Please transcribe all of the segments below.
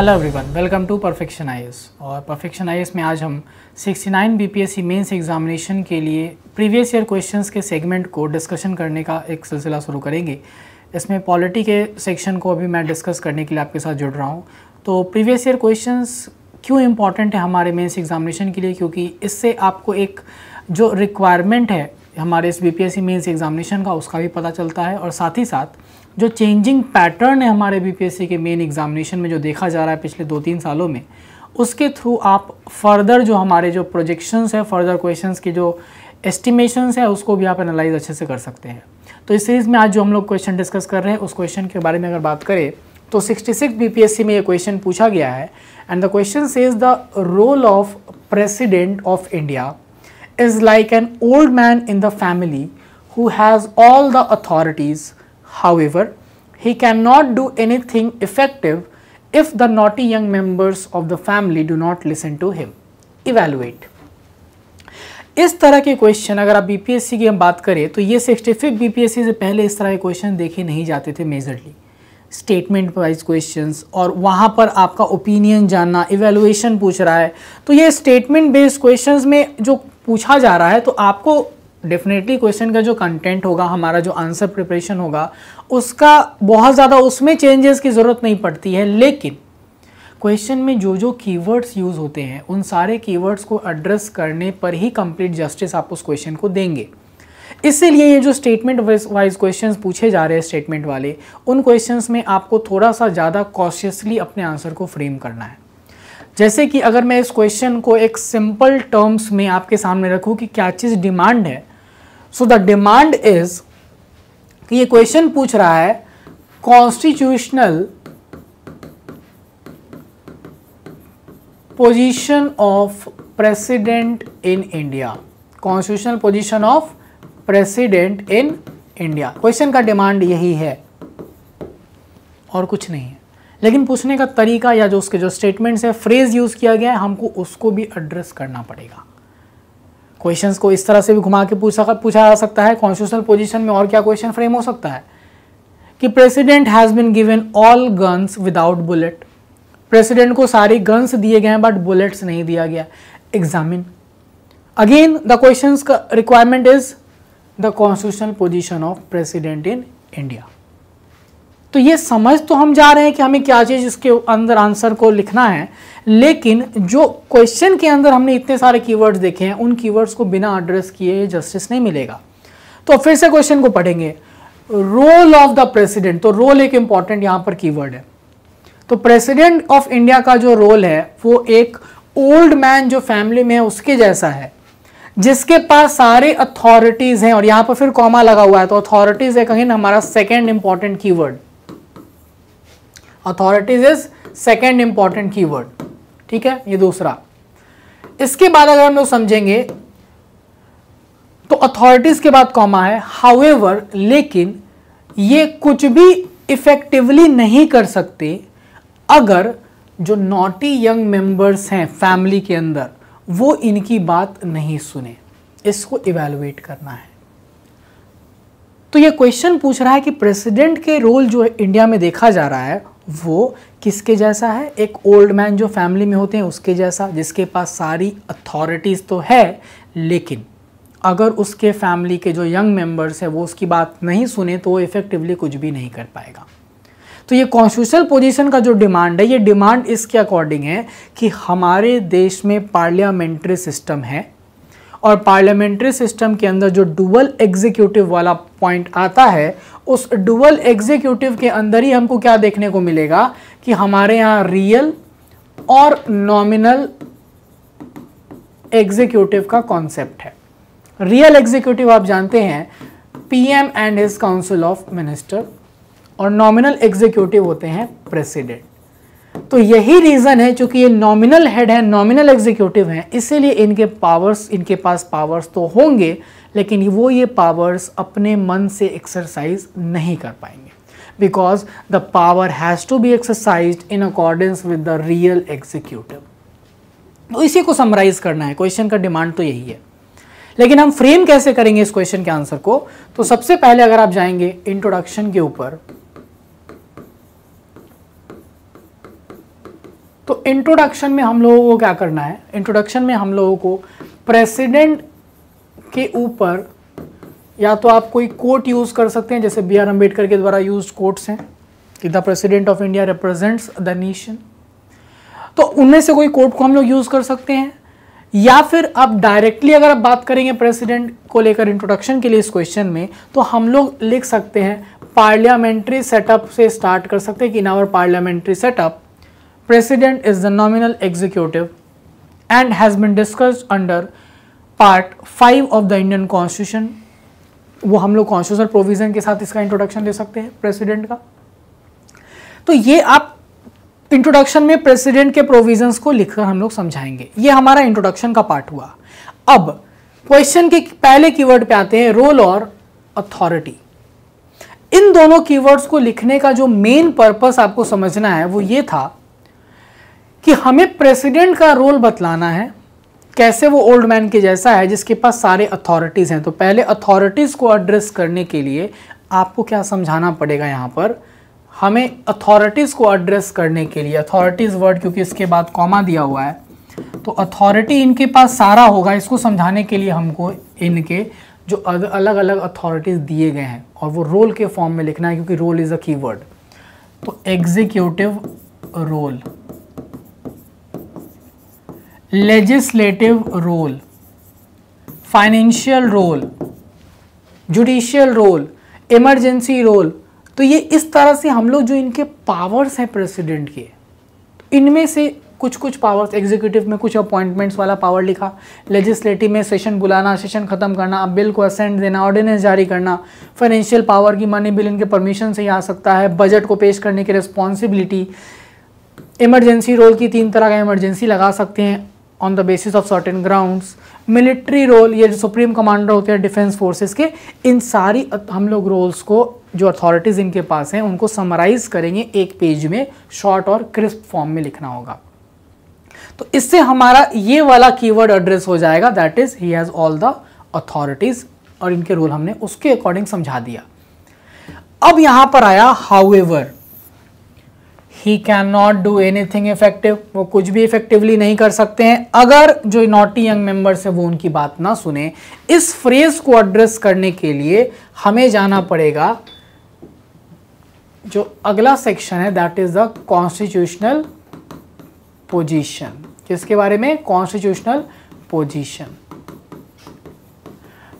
Hello everyone welcome to perfection I और perfection आई में आज हम 69 बीपीएससी मेंस एग्जामिनेशन के लिए प्रीवियस ईयर क्वेश्चंस के सेगमेंट को डिस्कशन करने का एक सिलसिला शुरू करेंगे इसमें पॉलिटी के सेक्शन को अभी मैं डिस्कस करने के लिए आपके साथ जुड़ रहा हूँ तो प्रीवियस ईयर क्वेश्चंस क्यों इम्पॉर्टेंट है हमारे मेन्स एग्जामिनेशन के लिए क्योंकि इससे आपको एक जो रिक्वायरमेंट है हमारे इस बी पी मेन्स एग्जामिनेशन का उसका भी पता चलता है और साथ ही साथ जो चेंजिंग पैटर्न है हमारे बीपीएससी के मेन एग्जामिनेशन में जो देखा जा रहा है पिछले दो तीन सालों में उसके थ्रू आप फर्दर जो हमारे जो प्रोजेक्शंस है फर्दर क्वेश्चंस के जो एस्टिमेशंस है उसको भी आप एनालाइज अच्छे से कर सकते हैं तो इस सीरीज़ में आज जो हम लोग क्वेश्चन डिस्कस कर रहे हैं उस क्वेश्चन के बारे में अगर बात करें तो 66 बीपीएससी में ये क्वेश्चन पूछा गया है and the question is the role of president of India is like an old man in the family who has all the authorities However, he cannot do anything effective if the naughty young members of the family do not listen to him. Evaluate. इस तरह के question अगर आप BPSC की हम बात करें तो ये सिक्सटी फिफ्थ बीपीएससी से पहले इस तरह के क्वेश्चन देखे नहीं जाते थे मेजरली स्टेटमेंट वाइज क्वेश्चंस और वहाँ पर आपका ओपिनियन जानना इवेलुएशन पूछ रहा है तो ये स्टेटमेंट बेस्ड क्वेश्चंस में जो पूछा जा रहा है तो आपको डेफिनेटली क्वेश्चन का जो कंटेंट होगा हमारा जो आंसर प्रिपरेशन होगा उसका बहुत ज़्यादा उसमें चेंजेस की ज़रूरत नहीं पड़ती है लेकिन क्वेश्चन में जो जो कीवर्ड्स यूज़ होते हैं उन सारे कीवर्ड्स को एड्रेस करने पर ही कंप्लीट जस्टिस आप उस क्वेश्चन को देंगे इसीलिए ये जो स्टेटमेंट वाइज क्वेश्चंस पूछे जा रहे हैं स्टेटमेंट वाले उन क्वेश्चंस में आपको थोड़ा सा ज़्यादा कॉशियसली अपने आंसर को फ्रेम करना है जैसे कि अगर मैं इस क्वेश्चन को एक सिंपल टर्म्स में आपके सामने रखूँ कि क्या चीज़ डिमांड है सो द डिमांड इज ये क्वेश्चन पूछ रहा है constitutional position of president in India constitutional position of president in India question का डिमांड यही है और कुछ नहीं है लेकिन पूछने का तरीका या जो उसके जो स्टेटमेंट्स है फ्रेज यूज़ किया गया है हमको उसको भी एड्रेस करना पड़ेगा क्वेश्चंस को इस तरह से भी घुमा के पूछा पूछा जा सकता है कॉन्स्टिट्यूशनल पोजीशन में और क्या क्वेश्चन फ्रेम हो सकता है कि president has been given all guns without bullet president को सारे गन्स दिए गए हैं बट बुलेट्स नहीं दिया गया एग्जामिन अगेन द क्वेश्चन का requirement is the constitutional position of president in India तो ये समझ तो हम जा रहे हैं कि हमें क्या चीज़ इसके अंदर आंसर को लिखना है लेकिन जो क्वेश्चन के अंदर हमने इतने सारे कीवर्ड्स देखे हैं उन कीवर्ड्स को बिना एड्रेस किए जस्टिस नहीं मिलेगा तो फिर से क्वेश्चन को पढ़ेंगे रोल ऑफ द प्रेसिडेंट तो रोल एक इंपॉर्टेंट यहां पर कीवर्ड है तो प्रेसिडेंट ऑफ इंडिया का जो रोल है वो एक ओल्ड मैन जो फैमिली में है उसके जैसा है जिसके पास सारे अथॉरिटीज़ हैं और यहां पर फिर कॉमा लगा हुआ है तो अथॉरिटीज़ है कहीं ना हमारा second important keyword authorities is second important word ठीक है ये दूसरा इसके बाद अगर हम लोग समझेंगे तो अथॉरिटीज के बाद कॉमा है हाउएवर लेकिन ये कुछ भी इफेक्टिवली नहीं कर सकते अगर जो नॉटी यंग मेंबर्स हैं फैमिली के अंदर वो इनकी बात नहीं सुने इसको इवेलुएट करना है तो ये क्वेश्चन पूछ रहा है कि प्रेसिडेंट के रोल जो इंडिया में देखा जा रहा है वो किसके जैसा है एक ओल्ड मैन जो फैमिली में होते हैं उसके जैसा जिसके पास सारी अथॉरिटीज़ तो है लेकिन अगर उसके फैमिली के जो यंग मेंबर्स हैं वो उसकी बात नहीं सुने तो वो इफ़ेक्टिवली कुछ भी नहीं कर पाएगा तो ये कॉन्स्टिट्यूशनल पोजीशन का जो डिमांड है ये डिमांड इसके अकॉर्डिंग है कि हमारे देश में पार्लियामेंट्री सिस्टम है और पार्लियामेंट्री सिस्टम के अंदर जो डुअल एग्जीक्यूटिव वाला पॉइंट आता है उस डुअल एग्जीक्यूटिव के अंदर ही हमको क्या देखने को मिलेगा कि हमारे यहाँ रियल और नॉमिनल एग्जीक्यूटिव का कॉन्सेप्ट है रियल एग्जीक्यूटिव आप जानते हैं PM and his council of minister और नॉमिनल एग्जीक्यूटिव होते हैं प्रेसिडेंट तो यही रीज़न है चूंकि ये नॉमिनल हेड है नॉमिनल एग्जीक्यूटिव हैं इसीलिए इनके पावर्स इनके पास पावर्स तो होंगे लेकिन वो ये पावर्स अपने मन से एक्सरसाइज नहीं कर पाएंगे because the power has to be exercise in accordance with the real executive तो इसी को समराइज करना है क्वेश्चन का डिमांड तो यही है लेकिन हम फ्रेम कैसे करेंगे इस क्वेश्चन के आंसर को तो सबसे पहले अगर आप जाएंगे इंट्रोडक्शन के ऊपर तो इंट्रोडक्शन में हम लोगों को क्या करना है इंट्रोडक्शन में हम लोगों को प्रेसिडेंट के ऊपर या तो आप कोई कोट यूज़ कर सकते हैं जैसे बी आर अम्बेडकर के द्वारा यूज कोट्स हैं कि the president of India represents the nation तो उनमें से कोई कोट को हम लोग यूज़ कर सकते हैं या फिर आप डायरेक्टली अगर आप बात करेंगे प्रेसिडेंट को लेकर इंट्रोडक्शन के लिए इस क्वेश्चन में तो हम लोग लिख सकते हैं पार्लियामेंट्री सेटअप से स्टार्ट कर सकते हैं कि in our parliamentary setup President is the nominal executive and has been discussed under Part 5 of the Indian Constitution. वो हम लोग कॉन्स्टिट्यूशनल प्रोविजन के साथ इसका इंट्रोडक्शन ले सकते हैं प्रेसिडेंट का तो ये आप इंट्रोडक्शन में प्रेसिडेंट के प्रोविजंस को लिखकर हम लोग समझाएंगे ये हमारा इंट्रोडक्शन का पार्ट हुआ अब क्वेश्चन के पहले कीवर्ड पे आते हैं रोल और अथॉरिटी इन दोनों कीवर्ड्स को लिखने का जो मेन पर्पस आपको समझना है वो ये था कि हमें प्रेसिडेंट का रोल बतलाना है कैसे वो ओल्ड मैन के जैसा है जिसके पास सारे अथॉरिटीज़ हैं तो पहले अथॉरिटीज़ को एड्रेस करने के लिए आपको क्या समझाना पड़ेगा यहाँ पर हमें अथॉरिटीज़ को एड्रेस करने के लिए अथॉरिटीज़ वर्ड क्योंकि इसके बाद कॉमा दिया हुआ है तो अथॉरिटी इनके पास सारा होगा इसको समझाने के लिए हमको इनके जो अलग अलग अथॉरिटीज़ दिए गए हैं और वो रोल के फॉर्म में लिखना है क्योंकि रोल इज़ अ की तो executive role legislative role financial role judicial role emergency role तो ये इस तरह से हम लोग जो इनके पावर्स हैं प्रेसिडेंट के इनमें से कुछ कुछ पावर्स एग्जीक्यूटिव में कुछ अपॉइंटमेंट्स वाला पावर लिखा लेजिस्लेटिव में सेशन बुलाना सेशन ख़त्म करना अब बिल को असेंट देना ऑर्डिनेंस जारी करना फाइनेंशियल पावर की मनी बिल इनके परमिशन से ही आ सकता है बजट को पेश करने की रिस्पॉन्सिबिलिटी इमरजेंसी रोल की तीन तरह का इमरजेंसी लगा सकते हैं on the basis of certain grounds military role ये जो सुप्रीम कमांडर होते हैं डिफेंस फोर्सेस के इन सारी हम लोग रोल्स को जो अथॉरिटीज़ इनके पास हैं उनको समराइज करेंगे एक पेज में शॉर्ट और क्रिस्प फॉर्म में लिखना होगा तो इससे हमारा ये वाला कीवर्ड एड्रेस हो जाएगा that is he has all the authorities और इनके रोल हमने उसके अकॉर्डिंग समझा दिया अब यहां पर आया however he can not do anything effective वो कुछ भी इफेक्टिवली नहीं कर सकते हैं अगर जो नॉटी यंग मेंबर्स हैं वो उनकी बात ना सुने इस फ्रेज को एड्रेस करने के लिए हमें जाना पड़ेगा जो अगला सेक्शन है that is the constitutional position किसके बारे में कॉन्स्टिट्यूशनल पोजीशन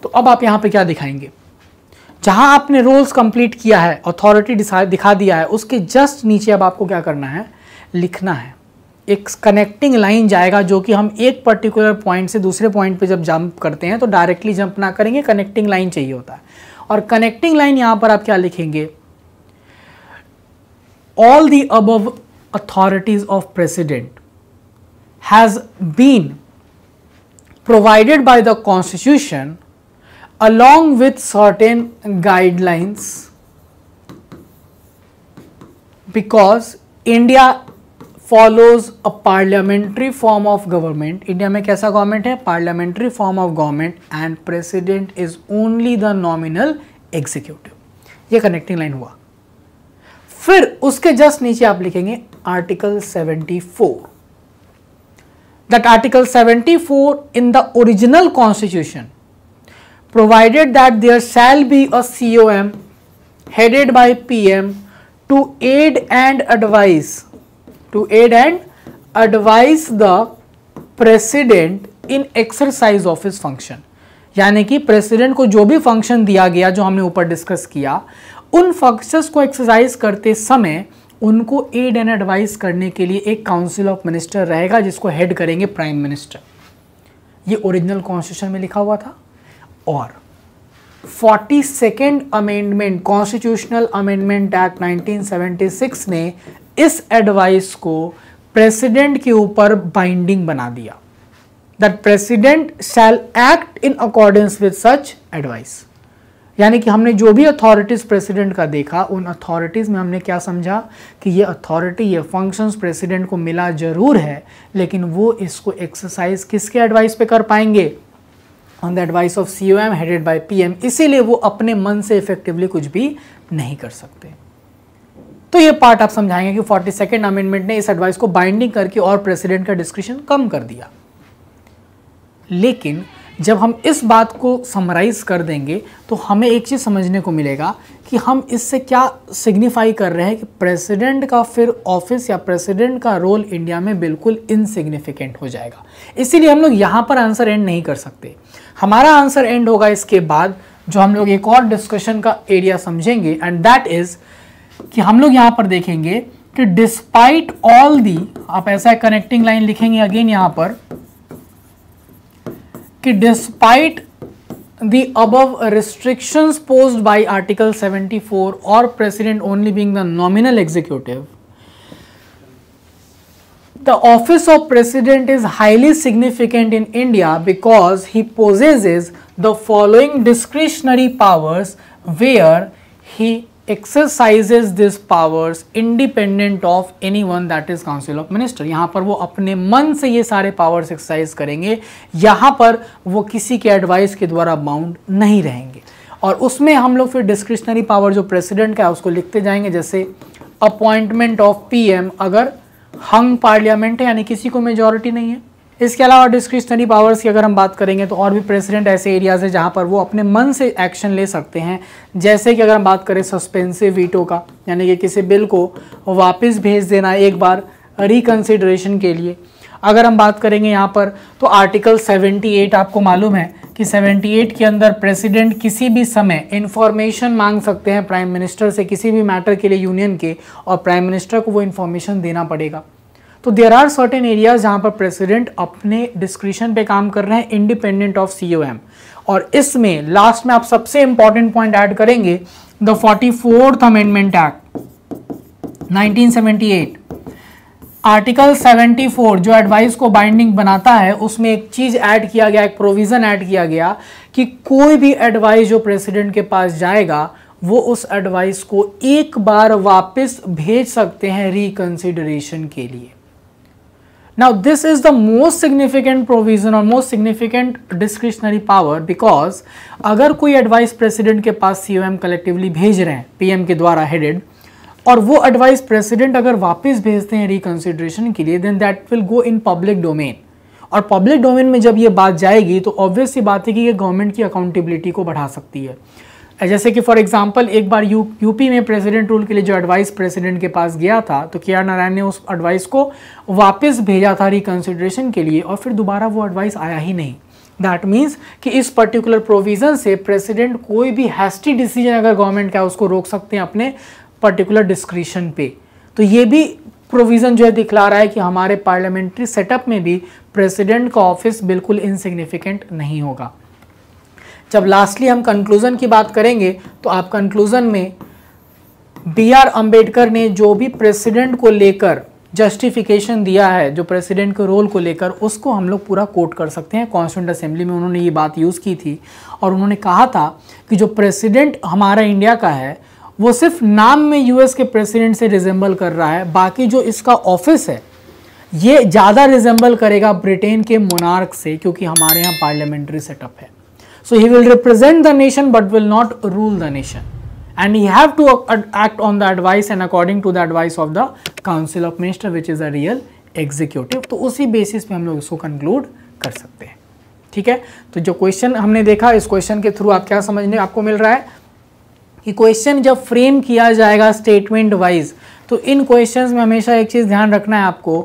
तो अब आप यहां पे क्या दिखाएंगे जहां आपने रोल्स कंप्लीट किया है अथॉरिटी दिखा दिया है उसके जस्ट नीचे अब आपको क्या करना है लिखना है एक कनेक्टिंग लाइन जाएगा जो कि हम एक पर्टिकुलर पॉइंट से दूसरे पॉइंट पे जब जंप करते हैं तो डायरेक्टली जंप ना करेंगे कनेक्टिंग लाइन चाहिए होता है और कनेक्टिंग लाइन यहां पर आप क्या लिखेंगे ऑल दी अब authorities of president has been provided by the constitution along with certain guidelines because India follows a parliamentary form of government. India mein kaisa government hai Parliamentary form of government and president is only the nominal executive. ye connecting line hua fir uske just niche aap likhenge article 74 that article 74 in the original constitution provided that there shall be a com headed by pm to aid and advise to aid and advise the president in exercise of his function यानी कि president को जो भी function दिया गया जो हमने ऊपर डिस्कस किया उन फंक्शंस को एक्सरसाइज करते समय उनको एड एंड एडवाइस करने के लिए एक काउंसिल ऑफ मिनिस्टर रहेगा जिसको हेड करेंगे प्राइम मिनिस्टर ये ओरिजिनल कॉन्स्टिट्यूशन में लिखा हुआ था और forty second amendment constitutional amendment act 1976 ने इस एडवाइस को प्रेसिडेंट के ऊपर बाइंडिंग बना दिया that president shall act in accordance with such advice यानी कि हमने जो भी अथॉरिटीज़ प्रेसिडेंट का देखा उन अथॉरिटीज़ में हमने क्या समझा कि ये अथॉरिटी ये फंक्शंस प्रेसिडेंट को मिला जरूर है लेकिन वो इसको एक्सरसाइज किसके एडवाइस पे कर पाएंगे on the advice of C O M headed by P M इसीलिए वो अपने मन से इफेक्टिवली कुछ भी नहीं कर सकते तो ये पार्ट आप समझाएंगे कि फोर्टी सेकेंड अमेंडमेंट ने इस एडवाइस को बाइंडिंग करके और प्रेसिडेंट का डिस्क्रिप्शन कम कर दिया लेकिन जब हम इस बात को समराइज़ कर देंगे तो हमें एक चीज़ समझने को मिलेगा कि हम इससे क्या सिग्निफाई कर रहे हैं कि प्रेसिडेंट का फिर ऑफिस या प्रेसिडेंट का रोल इंडिया में बिल्कुल इनसिग्निफिकेंट हो जाएगा इसीलिए हम लोग यहाँ पर आंसर एंड नहीं कर सकते हमारा आंसर एंड होगा इसके बाद जो हम लोग एक और डिस्कशन का एरिया समझेंगे एंड दैट इज कि हम लोग यहां पर देखेंगे कि डिस्पाइट ऑल दी आप ऐसा कनेक्टिंग लाइन लिखेंगे अगेन यहां पर कि despite the restriction restrictions by article seventy 74 और president only being the nominal executive the office of president is highly significant in India because he poses is the following discretionary powers where he exercises this powers independent of any one that is council of minister यहाँ पर वो अपने मन से ये सारे powers exercise करेंगे यहाँ पर वो किसी के एडवाइस के द्वारा बाउंड नहीं रहेंगे और उसमें हम लोग फिर डिस्क्रिशनरी पावर जो प्रेसिडेंट का है उसको लिखते जाएंगे जैसे अपॉइंटमेंट ऑफ पी एम अगर हंग पार्लियामेंट है यानी किसी को मेजोरिटी नहीं है इसके अलावा डिस्क्रिशनरी पावर्स की अगर हम बात करेंगे तो और भी प्रेसिडेंट ऐसे एरियाज़ हैं जहाँ पर वो अपने मन से एक्शन ले सकते हैं जैसे कि अगर हम बात करें सस्पेंसिव वीटो का यानी कि किसी बिल को वापस भेज देना एक बार रिकन्सिडरेशन के लिए अगर हम बात करेंगे यहाँ पर तो आर्टिकल 78 आपको मालूम है कि 78 के अंदर प्रेसिडेंट किसी भी समय इन्फॉर्मेशन मांग सकते हैं प्राइम मिनिस्टर से किसी भी मैटर के लिए यूनियन के और प्राइम मिनिस्टर को वो इन्फॉर्मेशन देना पड़ेगा तो देर आर सर्टेन एरियाज जहाँ पर प्रेसिडेंट अपने डिस्क्रिप्शन पे काम कर रहे हैं इंडिपेंडेंट ऑफ सी और इसमें लास्ट में आप सबसे इंपॉर्टेंट पॉइंट ऐड करेंगे the forty amendment act 1978 article 74 जो एडवाइस को बाइंडिंग बनाता है उसमें एक चीज़ ऐड किया गया एक प्रोविज़न ऐड किया गया कि कोई भी एडवाइस जो प्रेसिडेंट के पास जाएगा वो उस एडवाइस को एक बार वापस भेज सकते हैं रिकंसिडरेशन के लिए now this is the most significant provision और most significant discretionary power because अगर कोई एडवाइस प्रेसिडेंट के पास COM कलेक्टिवली भेज रहे हैं पीएम के द्वारा हेडेड और वो एडवाइस प्रेसिडेंट अगर वापस भेजते हैं रिकन्सिडरेशन के लिए then that will go in public domain और पब्लिक डोमेन में जब ये बात जाएगी तो ऑब्वियस सी बात है कि ये गवर्नमेंट की अकाउंटेबिलिटी को बढ़ा सकती है जैसे कि फॉर एग्जांपल एक बार यू यूपी में प्रेसिडेंट रूल के लिए जो एडवाइस प्रेसिडेंट के पास गया था तो के आर नारायण ने उस एडवाइस को वापस भेजा था रिकन्सिडरेशन के लिए और फिर दोबारा वो एडवाइस आया ही नहीं दैट मीन्स कि इस पर्टिकुलर प्रोविज़न से प्रेसिडेंट कोई भी हैस्टी डिसीजन अगर गवर्नमेंट का उसको रोक सकते हैं अपने पर्टिकुलर डिस्क्रिशन पे तो ये भी प्रोविज़न जो है दिखला रहा है कि हमारे पार्लियामेंट्री सेटअप में भी प्रेसिडेंट का ऑफिस बिल्कुल इनसिग्निफिकेंट नहीं होगा जब लास्टली हम कंक्लूज़न की बात करेंगे तो आप कंक्लूज़न में बी आर अम्बेडकर ने जो भी प्रेसिडेंट को लेकर जस्टिफिकेशन दिया है जो प्रेसिडेंट के रोल को लेकर उसको हम लोग पूरा कोट कर सकते हैं कॉन्स्टिट्यूंट असेंबली में उन्होंने ये बात यूज़ की थी और उन्होंने कहा था कि जो प्रेसिडेंट हमारा इंडिया का है वो सिर्फ नाम में यूएस के प्रेसिडेंट से रिजेंबल कर रहा है बाकी जो इसका ऑफिस है ये ज़्यादा रिजेंबल करेगा ब्रिटेन के मोनार्क से क्योंकि हमारे यहाँ पार्लियामेंट्री सेटअप है so he will represent the nation but will not rule the nation and you have to act on the advice and according to the advice of the council of minister which is a real executive तो उसी basis पे हम लोग इसको conclude कर सकते हैं ठीक है तो जो क्वेश्चन हमने देखा इस क्वेश्चन के थ्रू आप क्या समझने आपको मिल रहा है कि क्वेश्चन जब फ्रेम किया जाएगा स्टेटमेंट वाइज तो इन क्वेश्चन में हमेशा एक चीज़ ध्यान रखना है आपको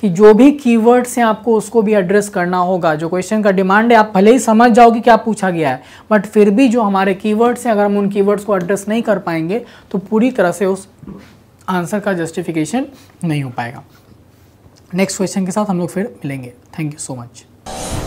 कि जो भी कीवर्ड्स हैं आपको उसको भी एड्रेस करना होगा जो क्वेश्चन का डिमांड है आप भले ही समझ जाओगे क्या पूछा गया है बट फिर भी जो हमारे कीवर्ड्स हैं अगर हम उन कीवर्ड्स को एड्रेस नहीं कर पाएंगे तो पूरी तरह से उस आंसर का जस्टिफिकेशन नहीं हो पाएगा नेक्स्ट क्वेश्चन के साथ हम लोग फिर मिलेंगे थैंक यू सो मच